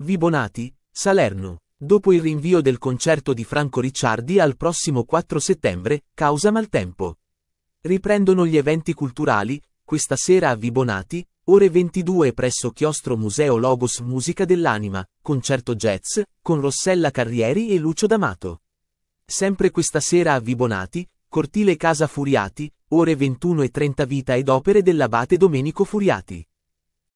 Vibonati, Salerno. Dopo il rinvio del concerto di Franco Ricciardi al prossimo 4 settembre, causa maltempo. Riprendono gli eventi culturali, questa sera a Vibonati, ore 22 presso Chiostro Museo Logos Musica dell'Anima, concerto jazz, con Rossella Carrieri e Lucio D'Amato. Sempre questa sera a Vibonati, Cortile Casa Furiati, ore 21 e 30 Vita ed opere dell'abate Domenico Furiati.